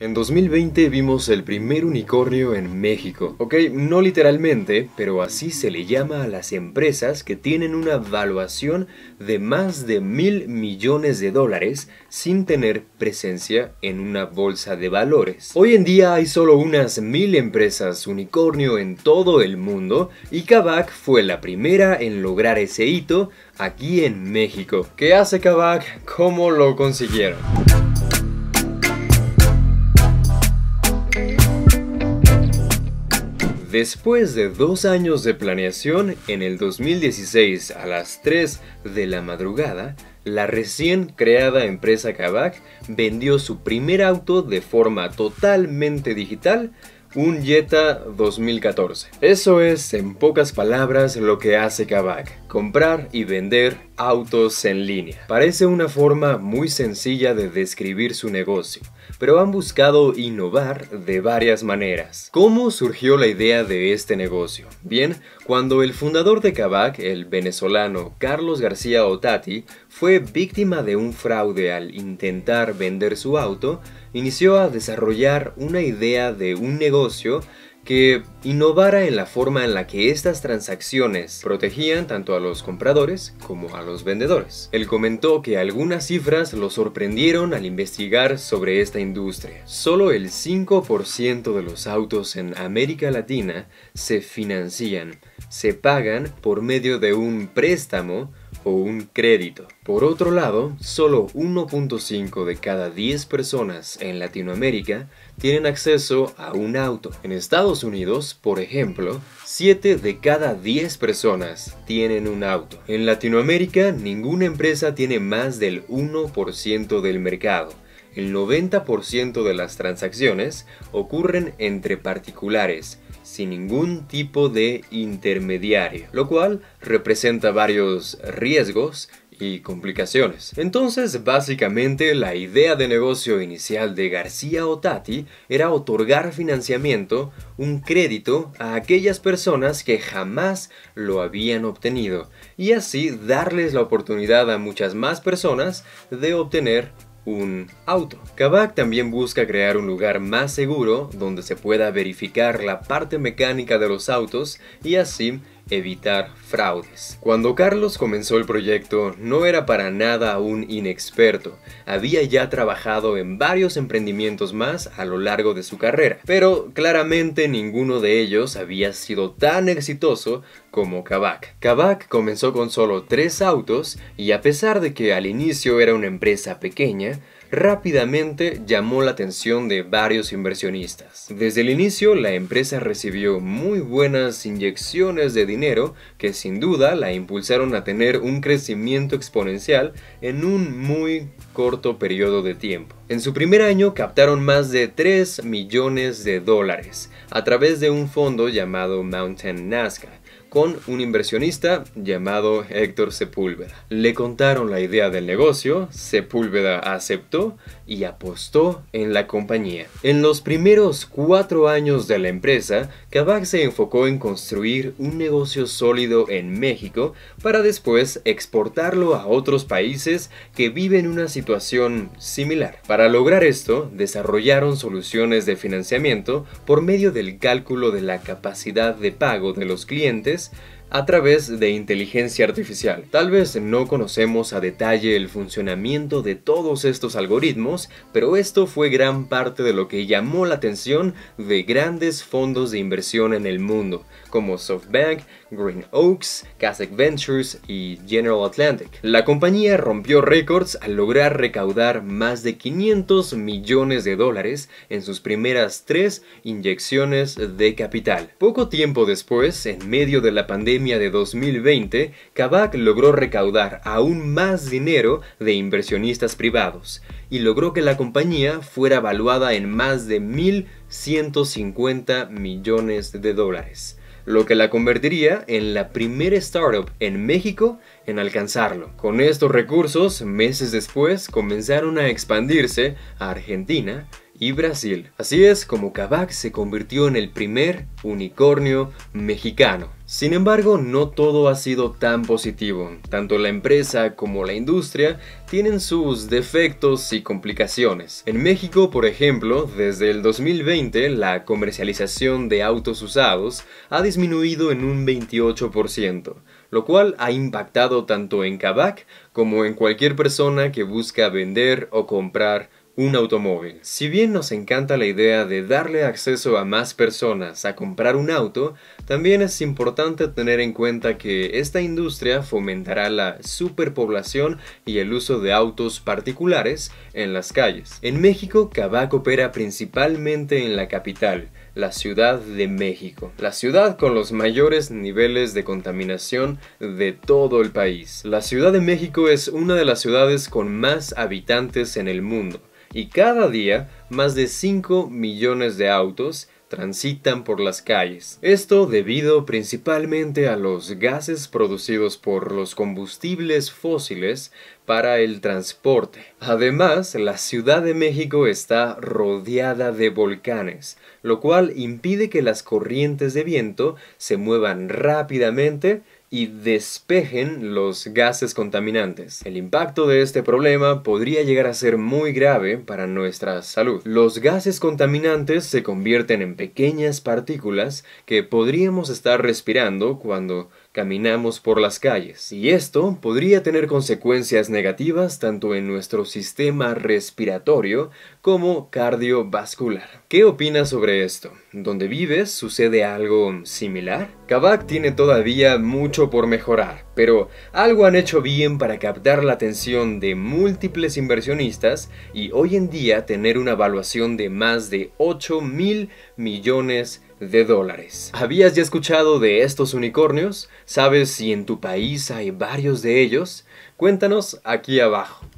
En 2020 vimos el primer unicornio en México. Ok, no literalmente, pero así se le llama a las empresas que tienen una valuación de más de mil millones de dólares sin tener presencia en una bolsa de valores. Hoy en día hay solo unas mil empresas unicornio en todo el mundo y Kavak fue la primera en lograr ese hito aquí en México. ¿Qué hace Kavak? ¿Cómo lo consiguieron? Después de dos años de planeación, en el 2016 a las 3 de la madrugada, la recién creada empresa Kavak vendió su primer auto de forma totalmente digital, un Jetta 2014. Eso es, en pocas palabras, lo que hace Kavak, comprar y vender autos en línea. Parece una forma muy sencilla de describir su negocio, pero han buscado innovar de varias maneras. ¿Cómo surgió la idea de este negocio? Bien, cuando el fundador de Cabac, el venezolano Carlos García Otati, fue víctima de un fraude al intentar vender su auto, inició a desarrollar una idea de un negocio que innovara en la forma en la que estas transacciones protegían tanto a los compradores como a los vendedores. Él comentó que algunas cifras lo sorprendieron al investigar sobre esta industria. Solo el 5% de los autos en América Latina se financian, se pagan por medio de un préstamo o un crédito. Por otro lado, solo 1.5 de cada 10 personas en Latinoamérica tienen acceso a un auto. En Estados Unidos, por ejemplo, 7 de cada 10 personas tienen un auto. En Latinoamérica, ninguna empresa tiene más del 1% del mercado el 90% de las transacciones ocurren entre particulares sin ningún tipo de intermediario, lo cual representa varios riesgos y complicaciones. Entonces, básicamente, la idea de negocio inicial de García Otati era otorgar financiamiento, un crédito, a aquellas personas que jamás lo habían obtenido, y así darles la oportunidad a muchas más personas de obtener un auto. Kabak también busca crear un lugar más seguro donde se pueda verificar la parte mecánica de los autos y así evitar fraudes. Cuando Carlos comenzó el proyecto, no era para nada un inexperto. Había ya trabajado en varios emprendimientos más a lo largo de su carrera, pero claramente ninguno de ellos había sido tan exitoso como Kavak. Kavak comenzó con solo tres autos y a pesar de que al inicio era una empresa pequeña, rápidamente llamó la atención de varios inversionistas. Desde el inicio, la empresa recibió muy buenas inyecciones de dinero que sin duda la impulsaron a tener un crecimiento exponencial en un muy corto periodo de tiempo. En su primer año captaron más de 3 millones de dólares a través de un fondo llamado Mountain Nazca con un inversionista llamado Héctor Sepúlveda. Le contaron la idea del negocio, Sepúlveda aceptó y apostó en la compañía. En los primeros cuatro años de la empresa, Kabak se enfocó en construir un negocio sólido en México para después exportarlo a otros países que viven una situación similar. Para lograr esto, desarrollaron soluciones de financiamiento por medio del cálculo de la capacidad de pago de los clientes a través de inteligencia artificial. Tal vez no conocemos a detalle el funcionamiento de todos estos algoritmos, pero esto fue gran parte de lo que llamó la atención de grandes fondos de inversión en el mundo, como SoftBank, Green Oaks, casac Ventures y General Atlantic. La compañía rompió récords al lograr recaudar más de 500 millones de dólares en sus primeras tres inyecciones de capital. Poco tiempo después, en medio de la pandemia de 2020, Kavak logró recaudar aún más dinero de inversionistas privados y logró que la compañía fuera valuada en más de 1.150 millones de dólares lo que la convertiría en la primera startup en México en alcanzarlo. Con estos recursos, meses después comenzaron a expandirse a Argentina y Brasil. Así es como Kavak se convirtió en el primer unicornio mexicano. Sin embargo, no todo ha sido tan positivo. Tanto la empresa como la industria tienen sus defectos y complicaciones. En México, por ejemplo, desde el 2020 la comercialización de autos usados ha disminuido en un 28%, lo cual ha impactado tanto en Kabak como en cualquier persona que busca vender o comprar un automóvil. Si bien nos encanta la idea de darle acceso a más personas a comprar un auto, también es importante tener en cuenta que esta industria fomentará la superpoblación y el uso de autos particulares en las calles. En México, Cabac opera principalmente en la capital, la Ciudad de México, la ciudad con los mayores niveles de contaminación de todo el país. La Ciudad de México es una de las ciudades con más habitantes en el mundo y cada día más de 5 millones de autos transitan por las calles. Esto debido principalmente a los gases producidos por los combustibles fósiles para el transporte. Además, la Ciudad de México está rodeada de volcanes, lo cual impide que las corrientes de viento se muevan rápidamente y despejen los gases contaminantes. El impacto de este problema podría llegar a ser muy grave para nuestra salud. Los gases contaminantes se convierten en pequeñas partículas que podríamos estar respirando cuando caminamos por las calles y esto podría tener consecuencias negativas tanto en nuestro sistema respiratorio como cardiovascular. ¿Qué opinas sobre esto? ¿Dónde vives sucede algo similar? Kavak tiene todavía mucho por mejorar, pero algo han hecho bien para captar la atención de múltiples inversionistas y hoy en día tener una valuación de más de 8 mil millones de dólares. ¿Habías ya escuchado de estos unicornios? ¿Sabes si en tu país hay varios de ellos? Cuéntanos aquí abajo.